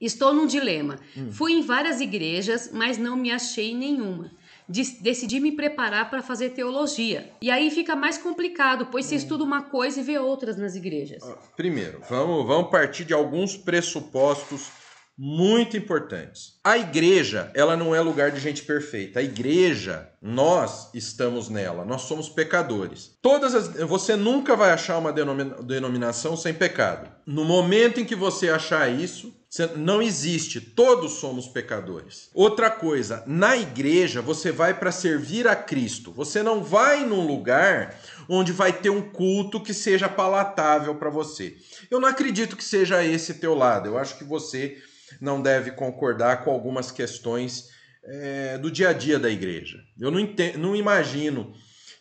Estou num dilema. Hum. Fui em várias igrejas, mas não me achei em nenhuma. Decidi me preparar para fazer teologia. E aí fica mais complicado, pois hum. você estuda uma coisa e vê outras nas igrejas. Ah, primeiro, vamos, vamos partir de alguns pressupostos muito importantes. A igreja, ela não é lugar de gente perfeita. A igreja, nós estamos nela. Nós somos pecadores. Todas as, você nunca vai achar uma denomina, denominação sem pecado. No momento em que você achar isso, não existe, todos somos pecadores. Outra coisa, na igreja você vai para servir a Cristo. Você não vai num lugar onde vai ter um culto que seja palatável para você. Eu não acredito que seja esse teu lado. Eu acho que você não deve concordar com algumas questões é, do dia a dia da igreja. Eu não, entendo, não imagino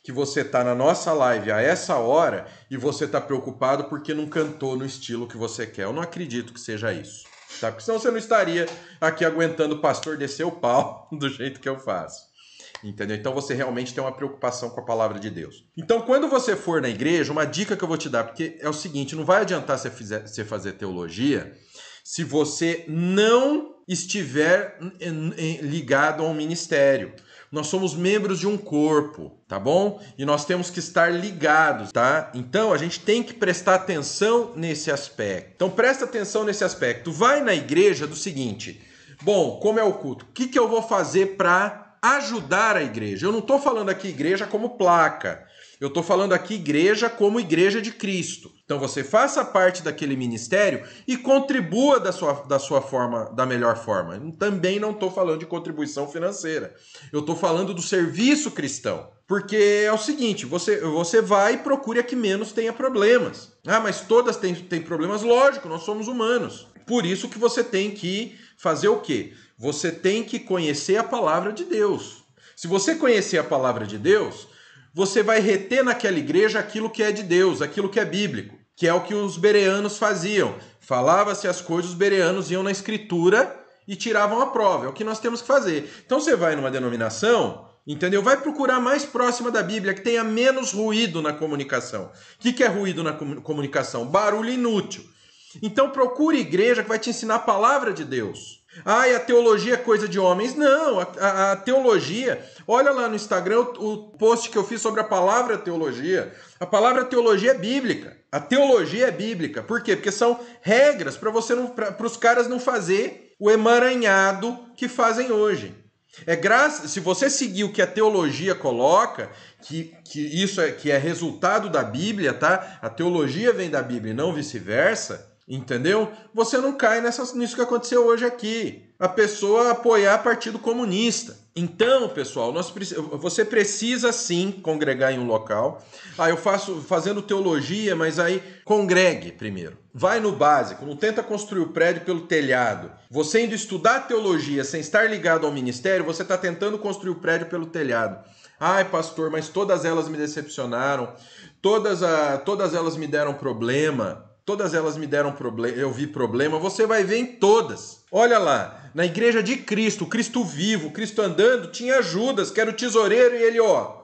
que você está na nossa live a essa hora e você está preocupado porque não cantou no estilo que você quer. Eu não acredito que seja isso tá? Porque senão você não estaria aqui aguentando o pastor descer o pau do jeito que eu faço. Entendeu? Então você realmente tem uma preocupação com a palavra de Deus. Então, quando você for na igreja, uma dica que eu vou te dar, porque é o seguinte: não vai adiantar você, fizer, você fazer teologia se você não estiver ligado a um ministério. Nós somos membros de um corpo, tá bom? E nós temos que estar ligados, tá? Então a gente tem que prestar atenção nesse aspecto. Então presta atenção nesse aspecto. Vai na igreja do seguinte: bom, como é o culto? O que, que eu vou fazer para ajudar a igreja? Eu não estou falando aqui igreja como placa. Eu estou falando aqui igreja como igreja de Cristo. Então você faça parte daquele ministério e contribua da sua, da sua forma, da melhor forma. Também não estou falando de contribuição financeira. Eu estou falando do serviço cristão. Porque é o seguinte, você, você vai e procure a que menos tenha problemas. Ah, mas todas têm, têm problemas, lógico, nós somos humanos. Por isso que você tem que fazer o quê? Você tem que conhecer a palavra de Deus. Se você conhecer a palavra de Deus, você vai reter naquela igreja aquilo que é de Deus, aquilo que é bíblico, que é o que os bereanos faziam. Falava-se as coisas, os bereanos iam na escritura e tiravam a prova. É o que nós temos que fazer. Então você vai numa denominação, entendeu? Vai procurar mais próxima da Bíblia, que tenha menos ruído na comunicação. O que, que é ruído na comunicação? Barulho inútil. Então procure igreja que vai te ensinar a palavra de Deus. Ai, a teologia é coisa de homens. Não, a, a, a teologia. Olha lá no Instagram o, o, post que eu fiz sobre a palavra teologia. A palavra teologia é bíblica. A teologia é bíblica. Por quê? Porque são regras para você para os caras não fazer o emaranhado que fazem hoje. É graça, se você seguir o que a teologia coloca, que, que isso é que é resultado da Bíblia, tá? A teologia vem da Bíblia, e não vice-versa Entendeu? Você não cai nessa nisso que aconteceu hoje aqui. A pessoa apoiar Partido Comunista. Então, pessoal, nós, você precisa sim congregar em um local. Ah, eu faço fazendo teologia, mas aí congregue primeiro. Vai no básico, não tenta construir o prédio pelo telhado. Você indo estudar teologia sem estar ligado ao ministério, você está tentando construir o prédio pelo telhado. Ai, pastor, mas todas elas me decepcionaram, todas, a, todas elas me deram problema. Todas elas me deram problema, eu vi problema, você vai ver em todas. Olha lá, na igreja de Cristo, Cristo vivo, Cristo andando, tinha Judas, que era o tesoureiro, e ele, ó.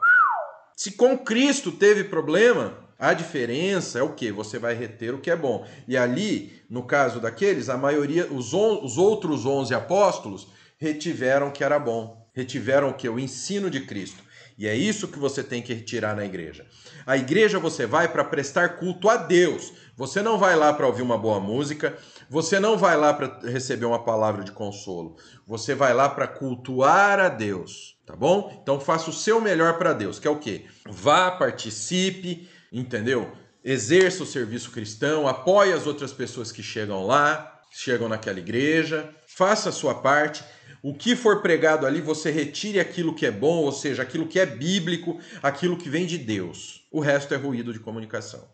Se com Cristo teve problema, a diferença é o que? Você vai reter o que é bom. E ali, no caso daqueles, a maioria, os, on, os outros 11 apóstolos, retiveram o que era bom. Retiveram o que? O ensino de Cristo. E é isso que você tem que retirar na igreja. A igreja você vai para prestar culto a Deus. Você não vai lá para ouvir uma boa música, você não vai lá para receber uma palavra de consolo. Você vai lá para cultuar a Deus, tá bom? Então faça o seu melhor para Deus, que é o quê? Vá, participe, entendeu? Exerça o serviço cristão, apoie as outras pessoas que chegam lá, chegam naquela igreja, faça a sua parte o que for pregado ali, você retire aquilo que é bom, ou seja, aquilo que é bíblico, aquilo que vem de Deus. O resto é ruído de comunicação.